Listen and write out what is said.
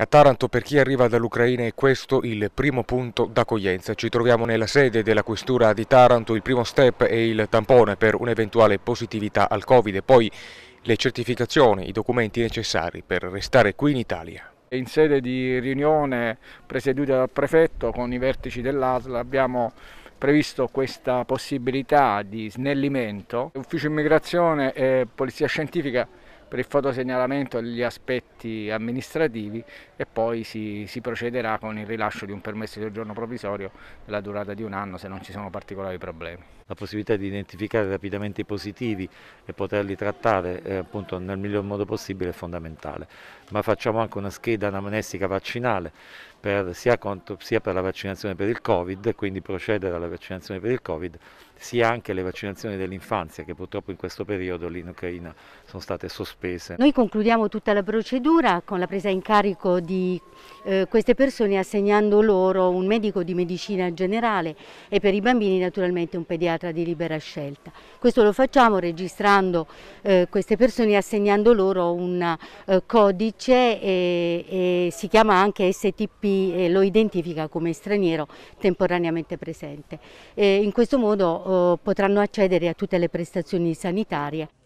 A Taranto per chi arriva dall'Ucraina è questo il primo punto d'accoglienza. Ci troviamo nella sede della questura di Taranto, il primo step è il tampone per un'eventuale positività al Covid e poi le certificazioni, i documenti necessari per restare qui in Italia. In sede di riunione presieduta dal prefetto con i vertici dell'ASL abbiamo previsto questa possibilità di snellimento. Ufficio immigrazione e polizia scientifica per il fotosegnalamento e gli aspetti amministrativi e poi si, si, procederà con il rilascio di un permesso di soggiorno provvisorio della durata di un anno se non ci sono particolari problemi. La possibilità di identificare rapidamente i positivi e poterli trattare eh, appunto nel miglior modo possibile è fondamentale, ma facciamo anche una scheda anamnestica vaccinale per, sia, contro, sia, per la vaccinazione per il Covid, quindi procedere alla vaccinazione per il Covid, sia anche le vaccinazioni dell'infanzia che purtroppo in questo periodo lì in Ucraina sono state sospese. Noi concludiamo tutta la procedura con la presa in carico di eh, queste persone assegnando loro un medico di medicina generale e per i bambini naturalmente un pediatra di libera scelta. Questo lo facciamo registrando eh, queste persone assegnando loro un eh, codice e, e si chiama anche STP e lo identifica come straniero temporaneamente presente. in questo modo oh, potranno accedere a tutte le prestazioni sanitarie.